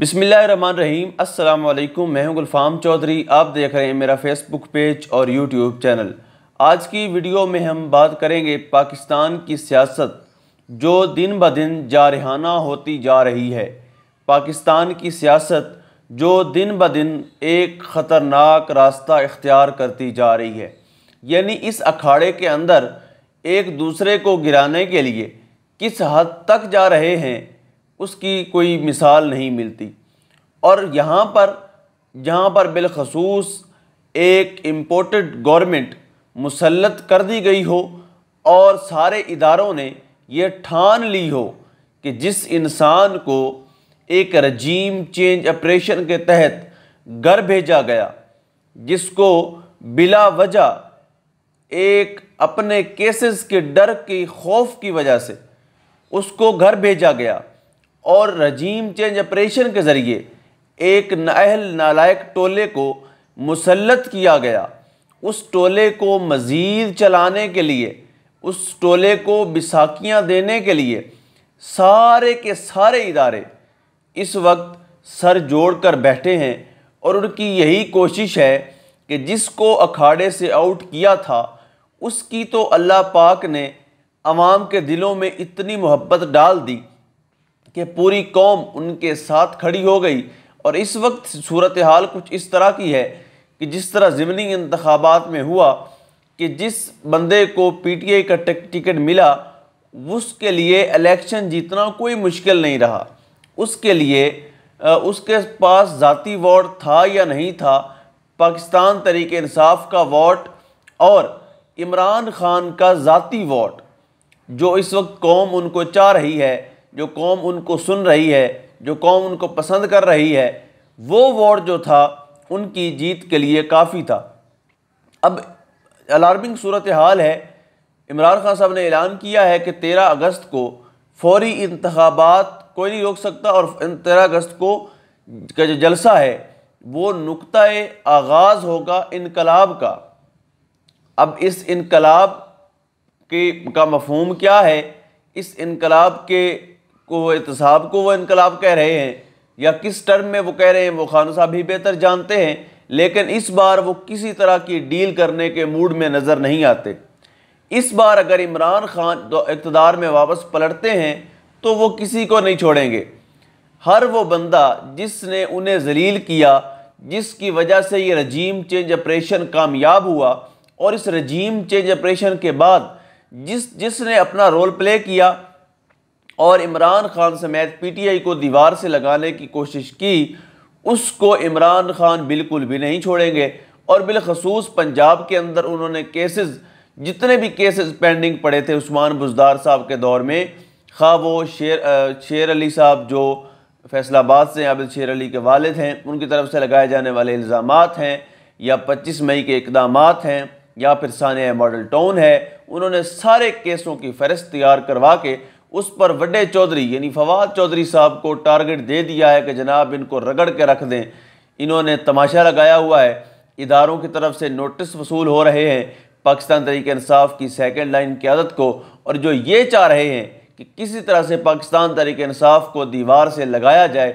बिसमिल्ल रहीम अस्सलाम वालेकुम मैं हूं गुलफाम चौधरी आप देख रहे हैं मेरा फेसबुक पेज और यूट्यूब चैनल आज की वीडियो में हम बात करेंगे पाकिस्तान की सियासत जो दिन ब दिन जारहाना होती जा रही है पाकिस्तान की सियासत जो दिन ब दिन एक ख़तरनाक रास्ता इख्तियार करती जा रही है यानी इस अखाड़े के अंदर एक दूसरे को गिराने के लिए किस हद तक जा रहे हैं उसकी कोई मिसाल नहीं मिलती और यहाँ पर जहाँ पर बिलखसूस एक इम्पोर्टेड गवर्नमेंट मुसलत कर दी गई हो और सारे इदारों ने यह ठान ली हो कि जिस इंसान को एक रजीम चेंज ऑपरेशन के तहत घर भेजा गया जिसको बिला वजह एक अपने केसेस के डर की खौफ की वजह से उसको घर भेजा गया और रजीम चेंज ऑपरेशन के ज़रिए एक नाहल नालायक टोले को मुसलत किया गया उस टोले को मज़ीद चलाने के लिए उस टोले को बिसाखियाँ देने के लिए सारे के सारे इदारे इस वक्त सर जोड़ कर बैठे हैं और उनकी यही कोशिश है कि जिसको अखाड़े से आउट किया था उसकी तो अल्लाह पाक ने आवाम के दिलों में इतनी मोहब्बत डाल दी कि पूरी कौम उनके साथ खड़ी हो गई और इस वक्त सूरत हाल कुछ इस तरह की है कि जिस तरह ज़मनी इंतबात में हुआ कि जिस बंदे को पी टी आई का टिकट मिला उसके लिए इलेक्शन जीतना कोई मुश्किल नहीं रहा उसके लिए उसके पास ज़ाती वोट था या नहीं था पाकिस्तान तरीके इंसाफ का वोट और इमरान खान का ज़ाती वोट जो इस वक्त कौम उनको चाह रही है जो कौम उनको सुन रही है जो कौम उनको पसंद कर रही है वो वोट जो था उनकी जीत के लिए काफ़ी था अब अलार्मिंग सूरत हाल है इमरान खान साहब ने ऐलान किया है कि तेरह अगस्त को फौरी इंतबात कोई नहीं रोक सकता और तेरह अगस्त को का जो जलसा है वो नुकता आगाज़ होगा इनकलाब का अब इस इनकलाब के का मफहम क्या है इस इनकलाब के को एहतसाब को वह इनकलाब कह रहे हैं या किस टर्म में वो कह रहे हैं वो खान साहब ही बेहतर जानते हैं लेकिन इस बार वो किसी तरह की डील करने के मूड में नज़र नहीं आते इस बार अगर इमरान खान तो इकतदार में वापस पलटते हैं तो वो किसी को नहीं छोड़ेंगे हर वो बंदा जिसने उन्हें जलील किया जिसकी वजह से ये रजीम चेंज ऑपरेशन कामयाब हुआ और इस रजीम चेंज ऑपरेशन के बाद जिस जिसने अपना रोल प्ले किया और इमरान खान समेत पीटीआई को दीवार से लगाने की कोशिश की उसको इमरान खान बिल्कुल भी नहीं छोड़ेंगे और बिलखसूस पंजाब के अंदर उन्होंने केसेस जितने भी केसेस पेंडिंग पड़े थे उस्मान बुजदार साहब के दौर में खा वो शेर शेर अली साहब जो फैसलाबाद से आबिद शेर अली के वालद हैं उनकी तरफ से लगाए जाने वाले इल्ज़ाम हैं या पच्चीस मई के इकदाम हैं या फिर सान्या मॉडल टाउन है उन्होंने सारे केसों की फहरस्त तैयार करवा के उस पर वडे चौधरी यानी फवाद चौधरी साहब को टारगेट दे दिया है कि जनाब इनको रगड़ के रख दें इन्होंने तमाशा लगाया हुआ है इदारों की तरफ से नोटिस वसूल हो रहे हैं पाकिस्तान तरीक इंसाफ की सेकेंड लाइन क्यादत को और जो ये चाह रहे हैं कि किसी तरह से पाकिस्तान तरीक इंसाफ को दीवार से लगाया जाए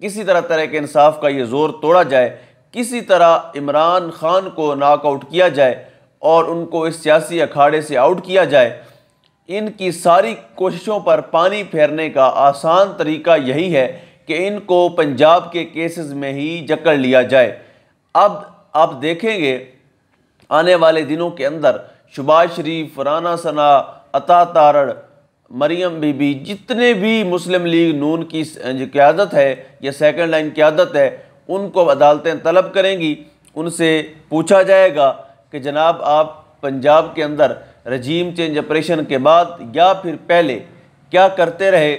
किसी तरह के इंसाफ का ये जोर तोड़ा जाए किसी तरह इमरान खान को नाकआउट किया जाए और उनको इस सियासी अखाड़े से आउट किया जाए इनकी सारी कोशिशों पर पानी फेरने का आसान तरीका यही है कि इनको पंजाब के केसेस में ही जकड़ लिया जाए अब आप देखेंगे आने वाले दिनों के अंदर शुबाज शरीफ राना सना अता तारड़ मरियम बीबी जितने भी मुस्लिम लीग नून की जो क्यादत है या सेकंड लाइन क्यादत है उनको अदालतें तलब करेंगी उनसे पूछा जाएगा कि जनाब आप पंजाब के अंदर रजीम चेंज ऑपरेशन के बाद या फिर पहले क्या करते रहे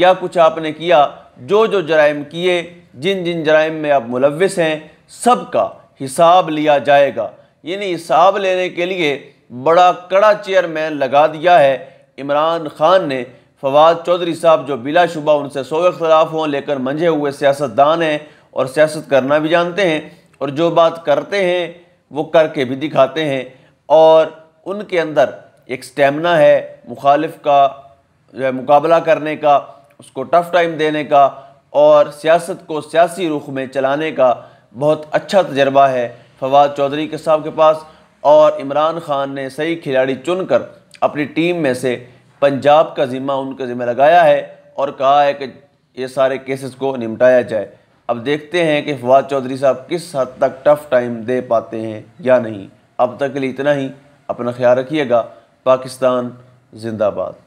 क्या कुछ आपने किया जो जो जराइम किए जिन जिन जराइम में आप मुलविस हैं सब का हिसाब लिया जाएगा यानी हिसाब लेने के लिए बड़ा कड़ा चेयरमैन लगा दिया है इमरान खान ने फवाद चौधरी साहब जो बिलाशुबा उनसे सो खिलाफ हों लेकर मंझे हुए सियासतदान हैं और सियासत करना भी जानते हैं और जो बात करते हैं वो करके भी दिखाते हैं और उनके अंदर एक स्टेमिना है मुखालिफ का जो है मुकाबला करने का उसको टफ़ टाइम देने का और सियासत को सियासी रुख में चलाने का बहुत अच्छा तजर्बा है फवाद चौधरी के साहब के पास और इमरान खान ने सही खिलाड़ी चुनकर अपनी टीम में से पंजाब का ज़िम्मा उनके ज़िम्मे लगाया है और कहा है कि ये सारे केसेस को निपटाया जाए अब देखते हैं कि फवाद चौधरी साहब किस हद तक टफ़ टाइम दे पाते हैं या नहीं अब तक के लिए इतना ही अपना ख्याल रखिएगा पाकिस्तान जिंदाबाद